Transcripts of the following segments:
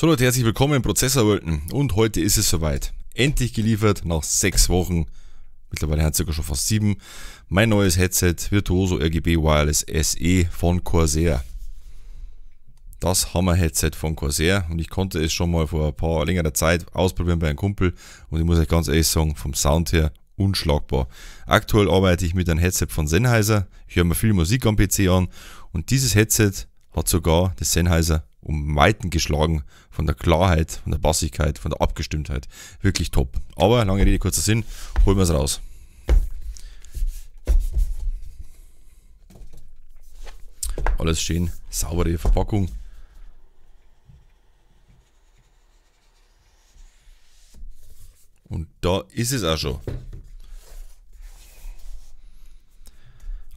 So Leute, herzlich willkommen im Prozessorwelten und heute ist es soweit. Endlich geliefert nach sechs Wochen, mittlerweile hat es sogar schon fast sieben, mein neues Headset Virtuoso RGB Wireless SE von Corsair. Das Hammer-Headset von Corsair und ich konnte es schon mal vor ein paar längerer Zeit ausprobieren bei einem Kumpel und ich muss euch ganz ehrlich sagen, vom Sound her unschlagbar. Aktuell arbeite ich mit einem Headset von Sennheiser, ich höre mir viel Musik am PC an und dieses Headset hat sogar das Sennheiser um Weiten geschlagen von der Klarheit, von der Bassigkeit, von der Abgestimmtheit. Wirklich top. Aber lange Rede, kurzer Sinn, holen wir es raus. Alles schön, saubere Verpackung. Und da ist es auch schon.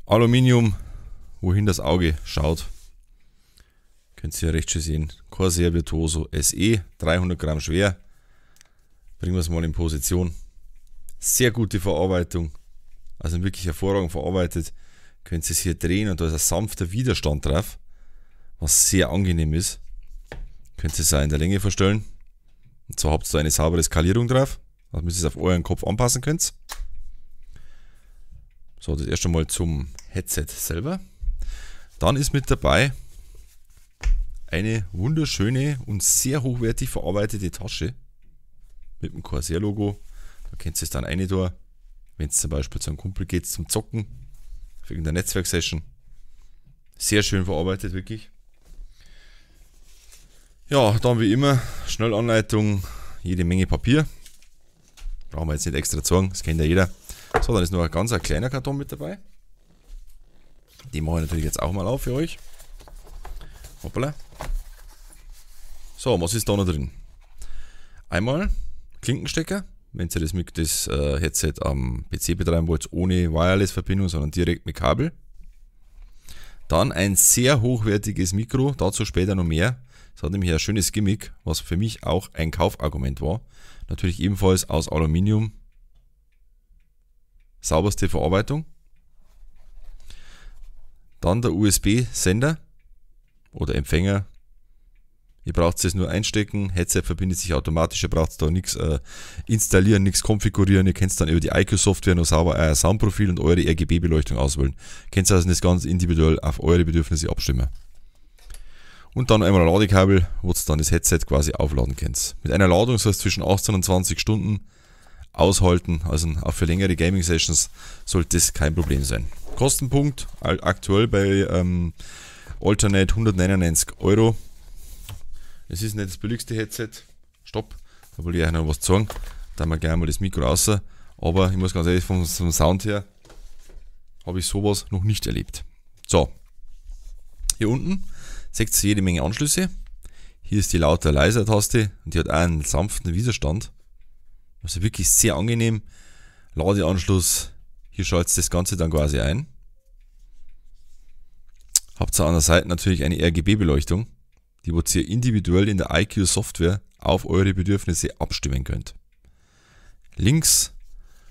Aluminium, wohin das Auge schaut. Könnt ihr ja recht schön sehen. Corsair Virtuoso SE, 300 Gramm schwer. Bringen wir es mal in Position. Sehr gute Verarbeitung. Also wirklich hervorragend verarbeitet. Könnt ihr es hier drehen und da ist ein sanfter Widerstand drauf. Was sehr angenehm ist. Könnt ihr es auch in der Länge verstellen. Und zwar habt ihr eine saubere Skalierung drauf. Also müsst ihr es auf euren Kopf anpassen könnt. So, das erste Mal zum Headset selber. Dann ist mit dabei eine wunderschöne und sehr hochwertig verarbeitete Tasche mit dem Corsair-Logo. Da könnt ihr es dann eine da, wenn es zum Beispiel zu einem Kumpel geht zum Zocken, wegen der Netzwerksession. Sehr schön verarbeitet, wirklich. Ja, dann wie immer, Schnellanleitung, jede Menge Papier. Brauchen wir jetzt nicht extra sagen, das kennt ja jeder. So, dann ist noch ein ganz ein kleiner Karton mit dabei. Den mache ich natürlich jetzt auch mal auf für euch. Hoppala. So, was ist da noch drin? Einmal Klinkenstecker, wenn ihr das, mit, das äh, Headset am PC betreiben wollt, ohne Wireless-Verbindung, sondern direkt mit Kabel. Dann ein sehr hochwertiges Mikro, dazu später noch mehr. Es hat nämlich ein schönes Gimmick, was für mich auch ein Kaufargument war. Natürlich ebenfalls aus Aluminium. Sauberste Verarbeitung. Dann der USB-Sender oder Empfänger, Ihr braucht es nur einstecken, Headset verbindet sich automatisch, ihr braucht da nichts äh, installieren, nichts konfigurieren, ihr könnt dann über die IQ-Software nur sauber euer äh, Soundprofil und eure RGB-Beleuchtung e auswählen. Könnt also das ganz individuell auf eure Bedürfnisse abstimmen. Und dann einmal ein Ladekabel, wo ihr dann das Headset quasi aufladen könnt. Mit einer Ladung soll es zwischen 18 und 20 Stunden aushalten, also auch für längere Gaming-Sessions sollte das kein Problem sein. Kostenpunkt aktuell bei ähm, Alternate 199 Euro es ist nicht das billigste Headset. Stopp, da wollte ich euch noch was sagen. Da haben wir gerne mal das Mikro raus. Aber ich muss ganz ehrlich, vom, vom Sound her habe ich sowas noch nicht erlebt. So, hier unten seht ihr jede Menge Anschlüsse. Hier ist die lauter leiser Taste und die hat auch einen sanften Widerstand. Also wirklich sehr angenehm. Ladeanschluss, hier schaltet das Ganze dann quasi ein. Habt ihr an der Seite natürlich eine RGB-Beleuchtung die wo ihr individuell in der IQ-Software auf eure Bedürfnisse abstimmen könnt. Links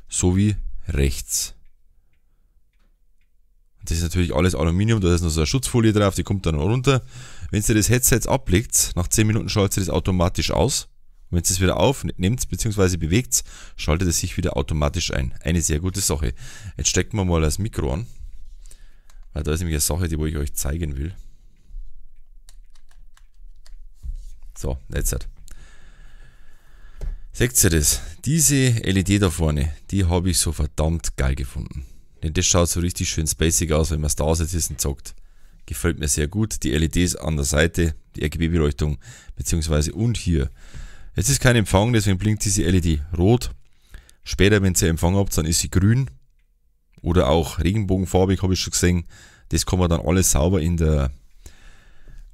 sowie rechts. Das ist natürlich alles Aluminium, da ist noch so eine Schutzfolie drauf, die kommt dann runter. Wenn ihr das Headset ablegt, nach 10 Minuten schaltet ihr das automatisch aus. Und wenn ihr es wieder aufnimmt bzw. bewegt, schaltet es sich wieder automatisch ein. Eine sehr gute Sache. Jetzt stecken wir mal das Mikro an. Weil da ist nämlich eine Sache, die ich euch zeigen will. So, jetzt. Seht ihr das? Diese LED da vorne, die habe ich so verdammt geil gefunden. Denn das schaut so richtig schön spacig aus, wenn man es da aussetzt und zockt. Gefällt mir sehr gut. Die LEDs an der Seite, die RGB-Beleuchtung, e beziehungsweise und hier. Es ist kein Empfang, deswegen blinkt diese LED rot. Später, wenn ihr Empfang habt, dann ist sie grün. Oder auch regenbogenfarbig, habe ich schon gesehen. Das kann man dann alles sauber in der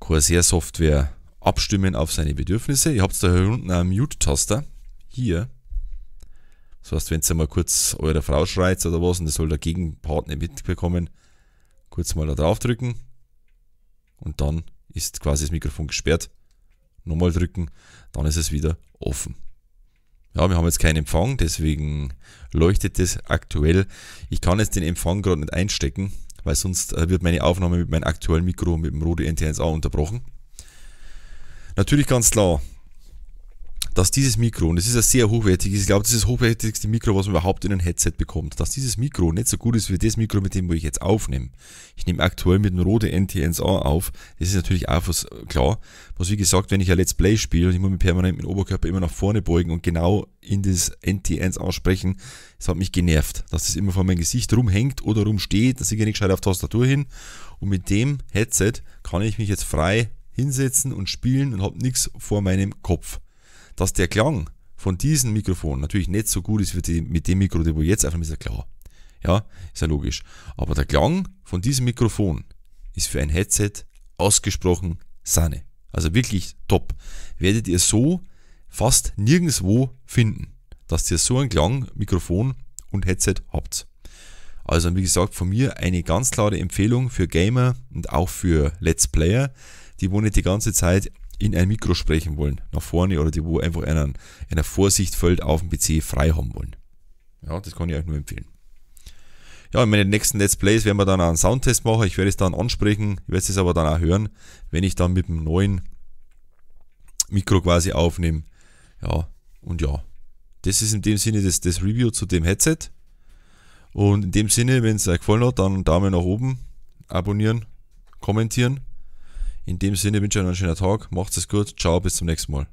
Corsair-Software abstimmen auf seine Bedürfnisse. Ihr habt da hier unten einen Mute-Taster. Hier. Das heißt, wenn ihr mal kurz eure Frau schreit oder was und das soll der Gegenpart nicht mitbekommen, kurz mal da draufdrücken Und dann ist quasi das Mikrofon gesperrt. Nochmal drücken, dann ist es wieder offen. Ja, wir haben jetzt keinen Empfang, deswegen leuchtet es aktuell. Ich kann jetzt den Empfang gerade nicht einstecken, weil sonst äh, wird meine Aufnahme mit meinem aktuellen Mikro mit dem Rode NT1A unterbrochen. Natürlich ganz klar, dass dieses Mikro, und es ist ein sehr hochwertiges, ich glaube, das ist das hochwertigste Mikro, was man überhaupt in ein Headset bekommt, dass dieses Mikro nicht so gut ist wie das Mikro, mit dem wo ich jetzt aufnehme. Ich nehme aktuell mit dem Rode NT1A auf. Das ist natürlich auch was, äh, klar. Was wie gesagt, wenn ich ein Let's Play spiele und ich muss mich permanent mit dem Oberkörper immer nach vorne beugen und genau in das NT1A sprechen, das hat mich genervt, dass das immer vor meinem Gesicht rumhängt oder rumsteht, dass ich ja nicht gescheit auf Tastatur hin. Und mit dem Headset kann ich mich jetzt frei hinsetzen und spielen und habe nichts vor meinem Kopf. Dass der Klang von diesem Mikrofon natürlich nicht so gut ist wie mit dem Mikro, den jetzt einfach ist ja klar. Ja, ist ja logisch. Aber der Klang von diesem Mikrofon ist für ein Headset ausgesprochen sahne. Also wirklich top. Werdet ihr so fast nirgendwo finden, dass ihr so einen Klang, Mikrofon und Headset habt. Also wie gesagt, von mir eine ganz klare Empfehlung für Gamer und auch für Let's Player, die wo nicht die ganze Zeit in ein Mikro sprechen wollen, nach vorne oder die wo einfach einen, einer Vorsicht fällt auf dem PC frei haben wollen. Ja, das kann ich euch nur empfehlen. Ja, in meinen nächsten Let's Plays werden wir dann auch einen Soundtest machen. Ich werde es dann ansprechen, ich werde es aber dann auch hören, wenn ich dann mit dem neuen Mikro quasi aufnehme. Ja, und ja, das ist in dem Sinne das, das Review zu dem Headset. Und in dem Sinne, wenn es euch gefallen hat, dann Daumen nach oben, abonnieren, kommentieren. In dem Sinne wünsche ich euch einen schönen Tag. Macht es gut. Ciao, bis zum nächsten Mal.